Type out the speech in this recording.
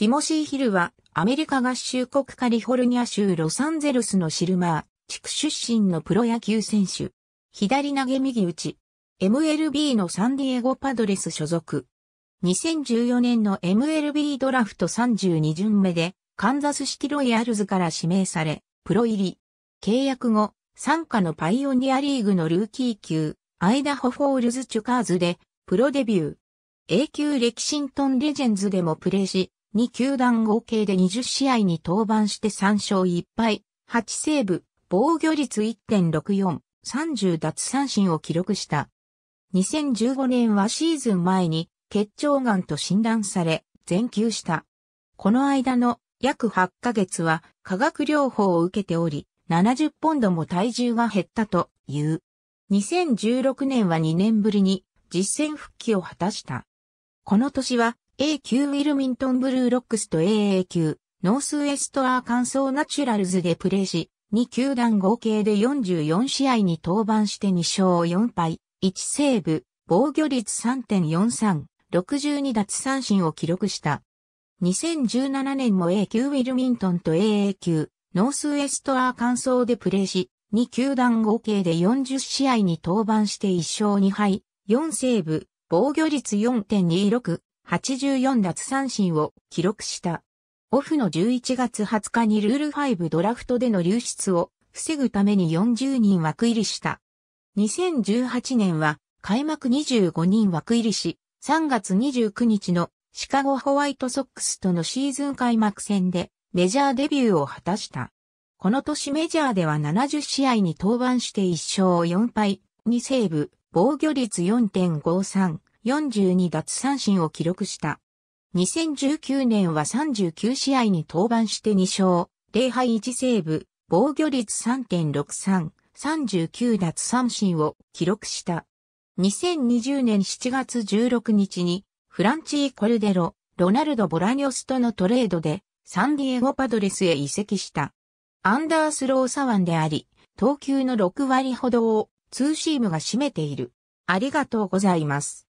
ティモシー・ヒルは、アメリカ合衆国カリフォルニア州ロサンゼルスのシルマー、地区出身のプロ野球選手。左投げ右打ち。MLB のサンディエゴパドレス所属。2014年の MLB ドラフト32巡目で、カンザスシティロイヤルズから指名され、プロ入り。契約後、参加のパイオニアリーグのルーキー級、アイダホフォールズチュカーズで、プロデビュー。A 級レキシントンレジェンズでもプレーし、2球団合計で20試合に登板して3勝1敗、8セーブ、防御率1.64、30奪三振を記録した。2015年はシーズン前に結腸癌と診断され、全休した。この間の約8ヶ月は化学療法を受けており、70ポンドも体重が減ったという。2016年は2年ぶりに実戦復帰を果たした。この年は A 級ウィルミントンブルーロックスと AA 級ノースウエストアーカンソーナチュラルズでプレーし、2球団合計で44試合に登板して2勝4敗、1セーブ、防御率3.43、62奪三振を記録した。2017年も A 級ウィルミントンと AA 級ノースウエストアーカンソーでプレーし、2球団合計で40試合に登板して1勝2敗、4セーブ、防御率4.26、84奪三振を記録した。オフの11月20日にルール5ドラフトでの流出を防ぐために40人枠入りした。2018年は開幕25人枠入りし、3月29日のシカゴホワイトソックスとのシーズン開幕戦でメジャーデビューを果たした。この年メジャーでは70試合に登板して1勝4敗、2セーブ、防御率4.53、42奪三振を記録した。2019年は39試合に登板して2勝、0敗1セーブ、防御率3.63、39奪三振を記録した。2020年7月16日に、フランチー・コルデロ、ロナルド・ボラニョスとのトレードで、サンディエゴパドレスへ移籍した。アンダースローサワンであり、投球の6割ほどをツーシームが占めている。ありがとうございます。